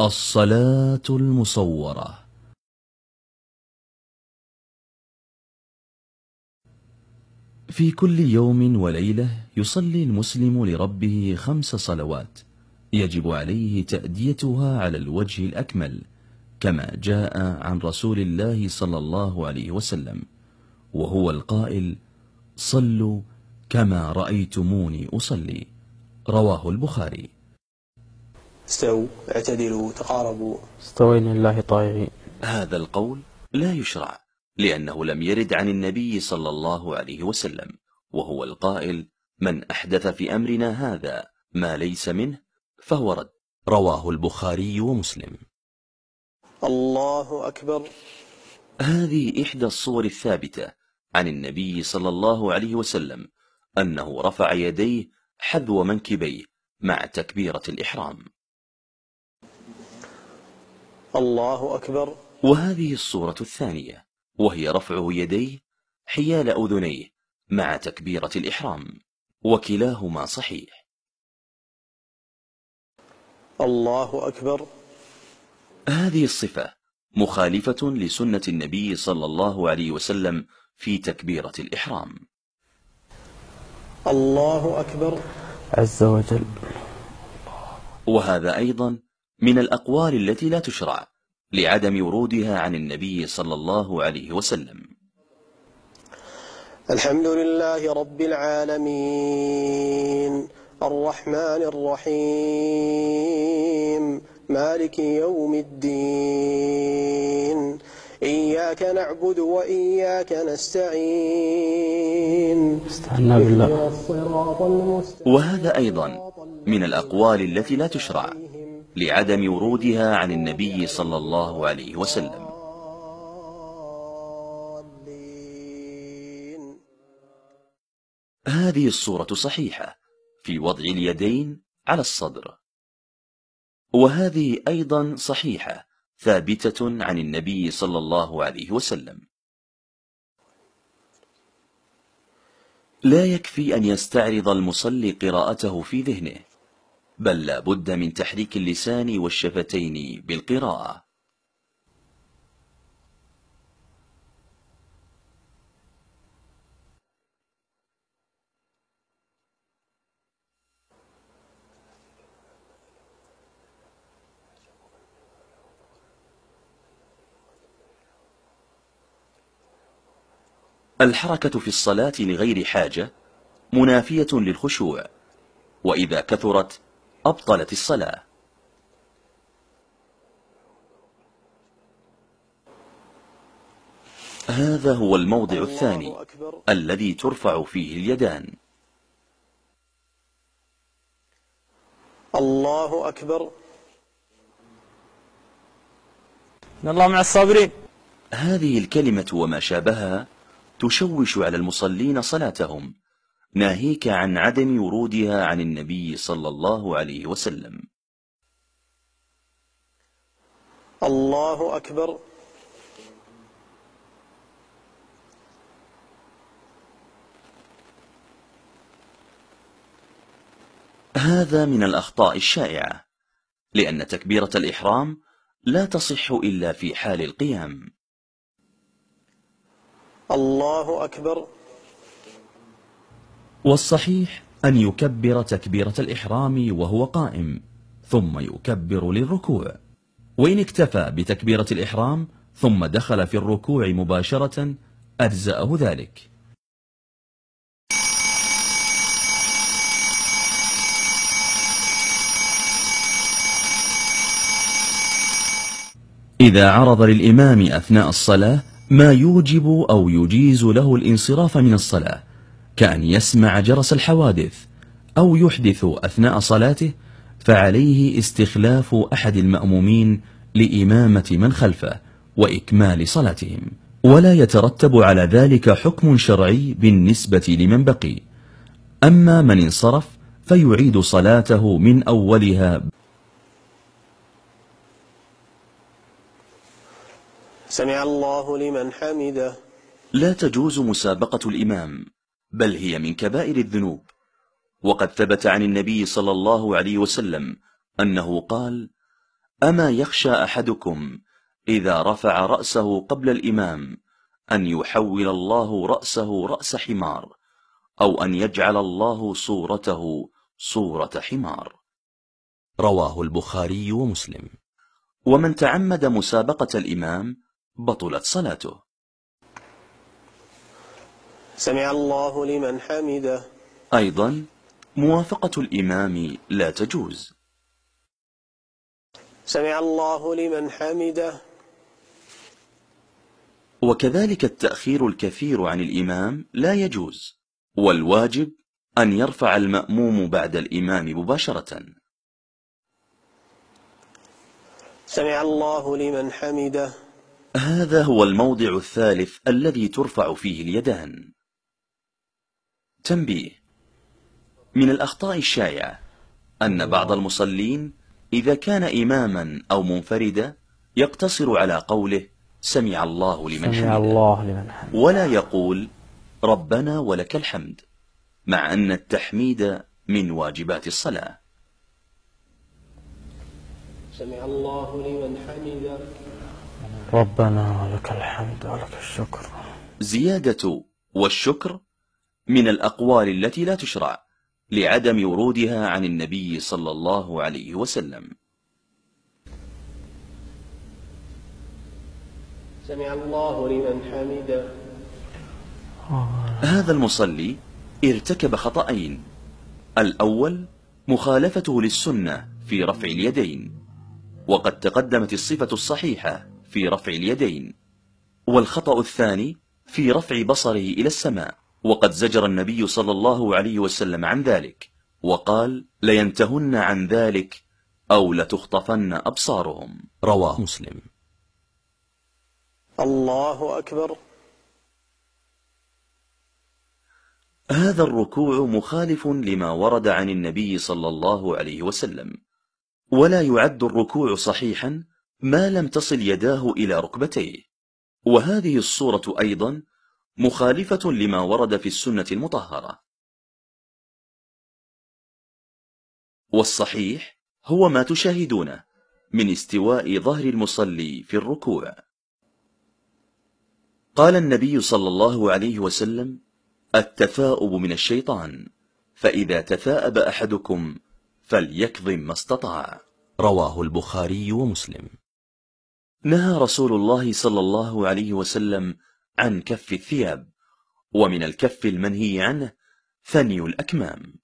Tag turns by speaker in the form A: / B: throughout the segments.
A: الصلاة المصورة في كل يوم وليلة يصلي المسلم لربه خمس صلوات يجب عليه تأديتها على الوجه الأكمل كما جاء عن رسول الله صلى الله عليه وسلم وهو القائل صلوا كما رأيتموني أصلي رواه البخاري
B: استووا اعتدلوا تقاربوا
A: استوينا لله طائعين هذا القول لا يشرع لأنه لم يرد عن النبي صلى الله عليه وسلم وهو القائل من أحدث في أمرنا هذا ما ليس منه فهو رد رواه البخاري ومسلم
C: الله أكبر
A: هذه إحدى الصور الثابتة عن النبي صلى الله عليه وسلم أنه رفع يديه حذو منكبيه مع تكبيرة الإحرام
C: الله أكبر
A: وهذه الصورة الثانية وهي رفعه يديه حيال أذنيه مع تكبيرة الإحرام وكلاهما صحيح
C: الله أكبر
A: هذه الصفة مخالفة لسنة النبي صلى الله عليه وسلم في تكبيرة الإحرام
C: الله أكبر
B: عز وجل
A: وهذا أيضا من الأقوال التي لا تشرع لعدم ورودها عن النبي صلى الله عليه وسلم
B: الحمد لله رب العالمين الرحمن الرحيم مالك يوم الدين إياك
C: نعبد وإياك نستعين استعنا بالله
A: وهذا أيضا من الأقوال التي لا تشرع لعدم ورودها عن النبي صلى الله عليه وسلم هذه الصورة صحيحة في وضع اليدين على الصدر وهذه أيضا صحيحة ثابتة عن النبي صلى الله عليه وسلم لا يكفي أن يستعرض المصلي قراءته في ذهنه بل لا بد من تحريك اللسان والشفتين بالقراءة الحركة في الصلاة لغير حاجة منافية للخشوع وإذا كثرت أبطلت الصلاة هذا هو الموضع الثاني الذي ترفع فيه اليدان
C: الله أكبر
A: إن الله مع الصابرين هذه الكلمة وما شابهها تشوش على المصلين صلاتهم ناهيك عن عدم ورودها عن النبي صلى الله عليه وسلم
C: الله أكبر
A: هذا من الأخطاء الشائعة لأن تكبيرة الإحرام لا تصح إلا في حال القيام
C: الله أكبر
A: والصحيح أن يكبر تكبيرة الإحرام وهو قائم ثم يكبر للركوع وإن اكتفى بتكبيرة الإحرام ثم دخل في الركوع مباشرة أجزأه ذلك إذا عرض للإمام أثناء الصلاة ما يوجب أو يجيز له الانصراف من الصلاة كأن يسمع جرس الحوادث أو يحدث أثناء صلاته فعليه استخلاف أحد المأمومين لإمامة من خلفه وإكمال صلاتهم ولا يترتب على ذلك حكم شرعي بالنسبة لمن بقي أما من انصرف فيعيد صلاته من أولها
B: سمع الله لمن حمده
A: لا تجوز مسابقة الإمام بل هي من كبائر الذنوب وقد ثبت عن النبي صلى الله عليه وسلم أنه قال أما يخشى أحدكم إذا رفع رأسه قبل الإمام أن يحول الله رأسه رأس حمار أو أن يجعل الله صورته صورة حمار رواه البخاري ومسلم ومن تعمد مسابقة الإمام بطلت صلاته
B: سمع الله لمن حمده
A: أيضا موافقة الإمام لا تجوز
B: سمع الله لمن حمده
A: وكذلك التأخير الكثير عن الإمام لا يجوز والواجب أن يرفع المأموم بعد الإمام مباشرة
B: سمع الله لمن حمده
A: هذا هو الموضع الثالث الذي ترفع فيه اليدان تنبيه من الأخطاء الشائعة أن بعض المصلين إذا كان إماما أو منفردا يقتصر على قوله سمع الله لمن سمع الله لمن حمده ولا يقول ربنا ولك الحمد مع أن التحميد من واجبات الصلاة
B: سمع الله لمن حمده
C: ربنا ولك الحمد ولك الشكر
A: زيادة والشكر من الأقوال التي لا تشرع لعدم ورودها عن النبي صلى الله عليه وسلم
B: سمع الله لمن حمده
A: هذا المصلي ارتكب خطأين الأول مخالفته للسنة في رفع اليدين وقد تقدمت الصفة الصحيحة في رفع اليدين والخطأ الثاني في رفع بصره إلى السماء وقد زجر النبي صلى الله عليه وسلم عن ذلك وقال لينتهن عن ذلك أو لتخطفن أبصارهم رواه مسلم
C: الله أكبر
A: هذا الركوع مخالف لما ورد عن النبي صلى الله عليه وسلم ولا يعد الركوع صحيحا ما لم تصل يداه إلى ركبتيه وهذه الصورة أيضا مخالفة لما ورد في السنة المطهرة والصحيح هو ما تشاهدونه من استواء ظهر المصلي في الركوع قال النبي صلى الله عليه وسلم التثاؤب من الشيطان فإذا تثاءب أحدكم فليكظم ما استطاع رواه البخاري ومسلم نهى رسول الله صلى الله عليه وسلم عن كف الثياب ومن الكف المنهي عنه ثني الأكمام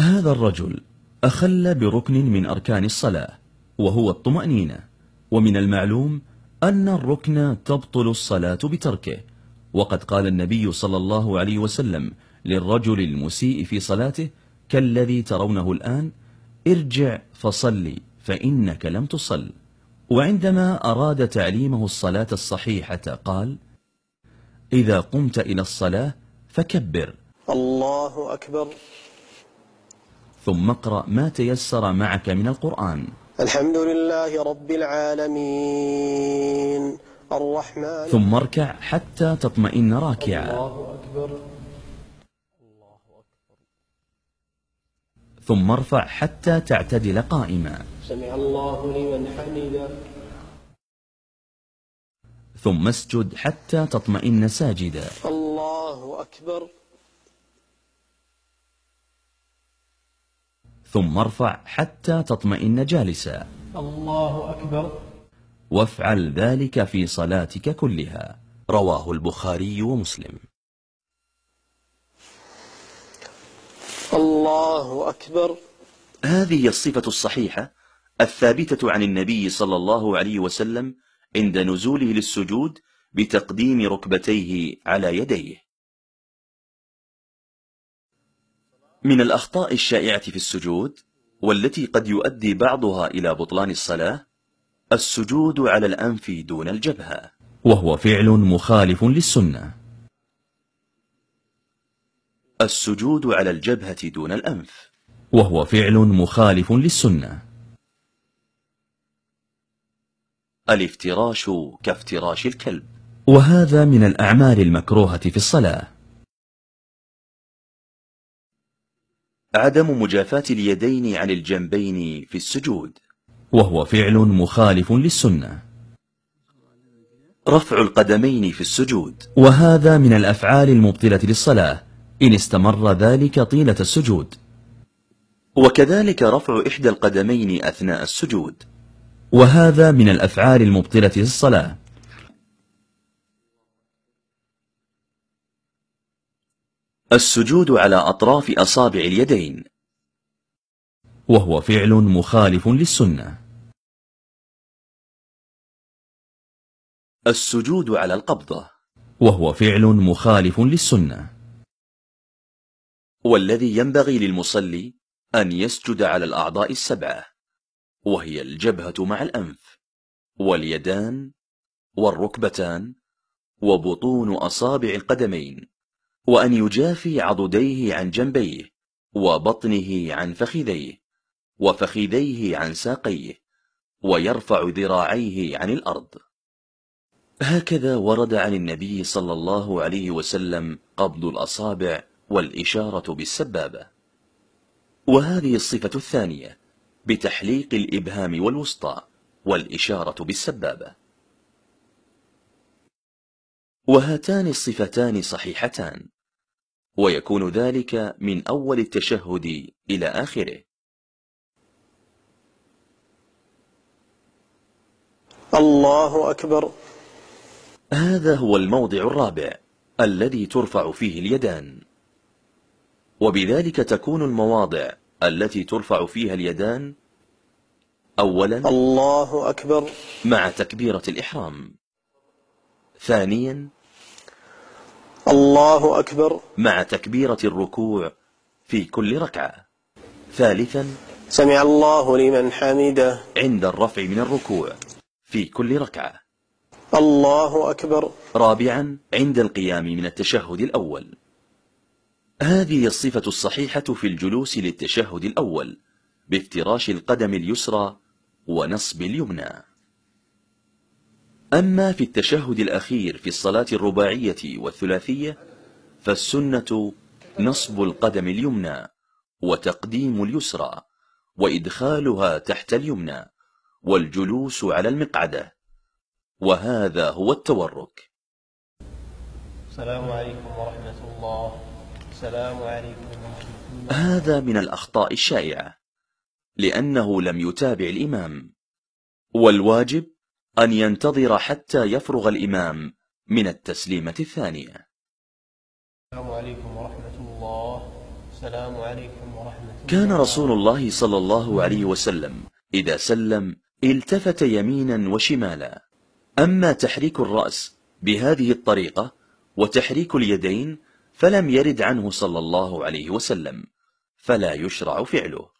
A: هذا الرجل أخل بركن من أركان الصلاة وهو الطمأنينة ومن المعلوم أن الركن تبطل الصلاة بتركه وقد قال النبي صلى الله عليه وسلم للرجل المسيء في صلاته كالذي ترونه الآن ارجع فصلي فإنك لم تصل وعندما أراد تعليمه الصلاة الصحيحة قال إذا قمت إلى الصلاة فكبر
C: الله أكبر
A: ثم اقرأ ما تيسر معك من القرآن
B: الحمد لله رب العالمين الرحمن ثم
A: اركع حتى تطمئن راكعا
B: الله أكبر
A: ثم ارفع حتى تعتدل قائما
B: سمع الله لمن حمده
A: ثم اسجد حتى تطمئن ساجدا
C: الله أكبر
A: ثم ارفع حتى تطمئن جالسا
C: الله أكبر
A: وافعل ذلك في صلاتك كلها رواه البخاري ومسلم الله أكبر هذه الصفة الصحيحة الثابتة عن النبي صلى الله عليه وسلم عند نزوله للسجود بتقديم ركبتيه على يديه من الأخطاء الشائعة في السجود والتي قد يؤدي بعضها إلى بطلان الصلاة السجود على الأنف دون الجبهة وهو فعل مخالف للسنة السجود على الجبهة دون الأنف وهو فعل مخالف للسنة الافتراش كافتراش الكلب وهذا من الأعمال المكروهة في الصلاة عدم مجافاة اليدين عن الجنبين في السجود وهو فعل مخالف للسنة رفع القدمين في السجود وهذا من الأفعال المبطلة للصلاة إن استمر ذلك طيلة السجود وكذلك رفع إحدى القدمين أثناء السجود وهذا من الأفعال المبطلة للصلاة السجود على أطراف أصابع اليدين وهو فعل مخالف للسنة السجود على القبضة وهو فعل مخالف للسنة والذي ينبغي للمصلي أن يسجد على الأعضاء السبعة وهي الجبهة مع الأنف واليدان والركبتان وبطون أصابع القدمين وأن يجافي عضديه عن جنبيه وبطنه عن فخذيه وفخذيه عن ساقيه ويرفع ذراعيه عن الأرض هكذا ورد عن النبي صلى الله عليه وسلم قبض الأصابع والإشارة بالسبابة وهذه الصفة الثانية بتحليق الإبهام والوسطى والإشارة بالسبابة وهاتان الصفتان صحيحتان ويكون ذلك من أول التشهد إلى آخره الله أكبر هذا هو الموضع الرابع الذي ترفع فيه اليدان وبذلك تكون المواضع التي ترفع فيها اليدان أولا
C: الله أكبر
A: مع تكبيرة الإحرام ثانيا الله أكبر مع تكبيرة الركوع في كل ركعة ثالثا سمع الله لمن حمده عند الرفع من الركوع في كل ركعة الله أكبر رابعا عند القيام من التشهد الأول هذه الصفة الصحيحة في الجلوس للتشهد الأول بافتراش القدم اليسرى ونصب اليمنى أما في التشهد الأخير في الصلاة الرباعية والثلاثية فالسنة نصب القدم اليمنى وتقديم اليسرى وإدخالها تحت اليمنى والجلوس على المقعدة وهذا هو التورك
B: السلام عليكم ورحمة الله السلام عليكم
A: هذا من الأخطاء الشائعة لأنه لم يتابع الإمام والواجب أن ينتظر حتى يفرغ الإمام من التسليمة الثانية
B: السلام عليكم ورحمة الله السلام عليكم ورحمة
A: الله كان رسول الله صلى الله عليه وسلم إذا سلم التفت يمينا وشمالا أما تحريك الرأس بهذه الطريقة وتحريك اليدين فلم يرد عنه صلى الله عليه وسلم فلا يشرع فعله